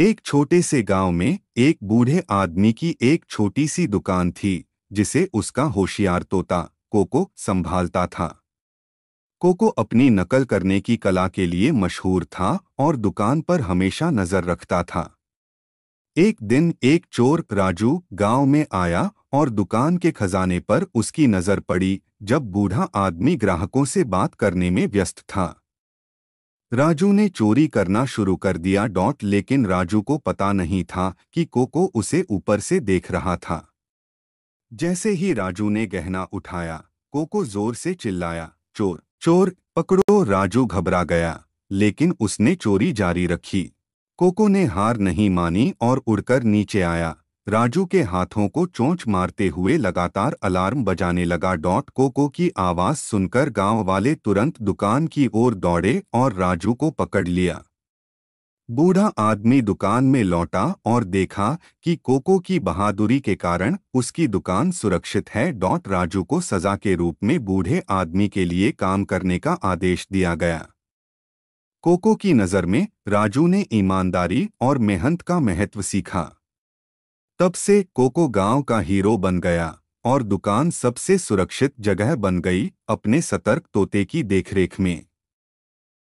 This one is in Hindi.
एक छोटे से गांव में एक बूढ़े आदमी की एक छोटी सी दुकान थी जिसे उसका होशियार तोता कोको संभालता था कोको अपनी नकल करने की कला के लिए मशहूर था और दुकान पर हमेशा नजर रखता था एक दिन एक चोर राजू गांव में आया और दुकान के खजाने पर उसकी नजर पड़ी जब बूढ़ा आदमी ग्राहकों से बात करने में व्यस्त था राजू ने चोरी करना शुरू कर दिया डॉट लेकिन राजू को पता नहीं था कि कोको उसे ऊपर से देख रहा था जैसे ही राजू ने गहना उठाया कोको जोर से चिल्लाया चोर चोर पकड़ो राजू घबरा गया लेकिन उसने चोरी जारी रखी कोको ने हार नहीं मानी और उड़कर नीचे आया राजू के हाथों को चोंच मारते हुए लगातार अलार्म बजाने लगा डॉट कोको की आवाज़ सुनकर गांव वाले तुरंत दुकान की ओर दौड़े और राजू को पकड़ लिया बूढ़ा आदमी दुकान में लौटा और देखा कि कोको की बहादुरी के कारण उसकी दुकान सुरक्षित है डॉट राजू को सजा के रूप में बूढ़े आदमी के लिए काम करने का आदेश दिया गया कोको की नज़र में राजू ने ईमानदारी और मेहनत का महत्व सीखा तब से कोको गांव का हीरो बन गया और दुकान सबसे सुरक्षित जगह बन गई अपने सतर्क तोते की देखरेख में